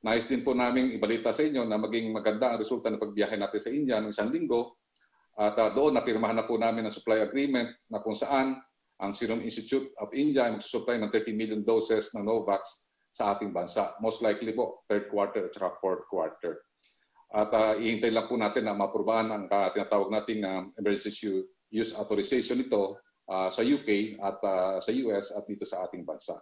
Nais din po namin ibalita sa inyo na maging maganda ang resulta ng pagbiyahe natin sa India ng isang linggo. At uh, doon napirmahan na po namin ang supply agreement na kung saan ang Serum Institute of India ay magsusupply ng 30 million doses ng Novavax sa ating bansa. Most likely po, third quarter at fourth quarter. At uh, ah, ihintay lang po natin na maprubahan ang uh, tinatawag nating uh, emergency use authorization nito uh, sa UK at uh, sa US at dito sa ating bansa.